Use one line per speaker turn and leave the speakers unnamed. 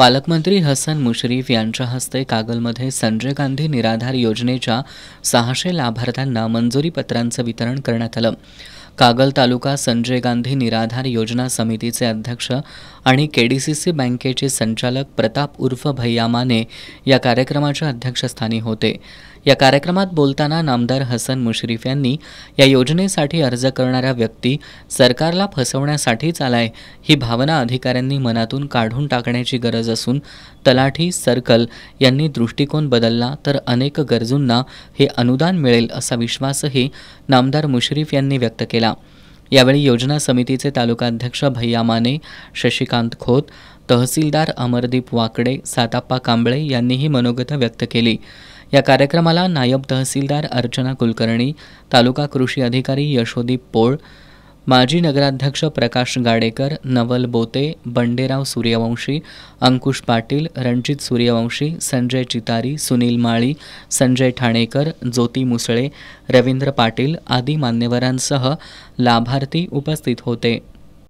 पालकमंत्री हसन मुश्रीफ यांच्या हस्ते कागलमध्ये संजय गांधी निराधार योजनेच्या सहाशे लाभार्थ्यांना मंजुरीपत्रांचं वितरण करण्यात आलं कागल तालुका संजय गांधी निराधार योजना समितीचे अध्यक्ष आणि केडीसीसी बँकेचे संचालक प्रताप उर्फ भैया या कार्यक्रमाच्या अध्यक्षस्थानी होते या कार्यक्रमात बोलताना नामदार हसन मुश्रीफ यांनी या योजनेसाठी अर्ज करणाऱ्या व्यक्ती सरकारला फसवण्यासाठीच आलाय ही भावना अधिकाऱ्यांनी मनातून काढून टाकण्याची गरज असून तलाठी सर्कल यांनी दृष्टिकोन बदलला तर अनेक गरजूंना हे अनुदान मिळेल असा विश्वासही नामदार मुश्रीफ यांनी व्यक्त केला यावेळी योजना समितीचे तालुकाध्यक्ष भैया माने शशिकांत खोत तहसीलदार अमरदीप वाकडे साताप्पा कांबळे यांनीही मनोगत व्यक्त केली या कार्यक्रमाला नायब तहसीलदार अर्चना कुलकर्णी तालुका कृषी अधिकारी यशोदीप पोळ माजी नगराध्यक्ष प्रकाश गाडेकर नवल बोते बंडेराव सूर्यवंशी अंकुश पाटील रणजित सूर्यवंशी संजय चितारी सुनील माळी संजय ठाणेकर ज्योती मुसळे रवींद्र पाटील आदी मान्यवरांसह लाभार्थी उपस्थित होते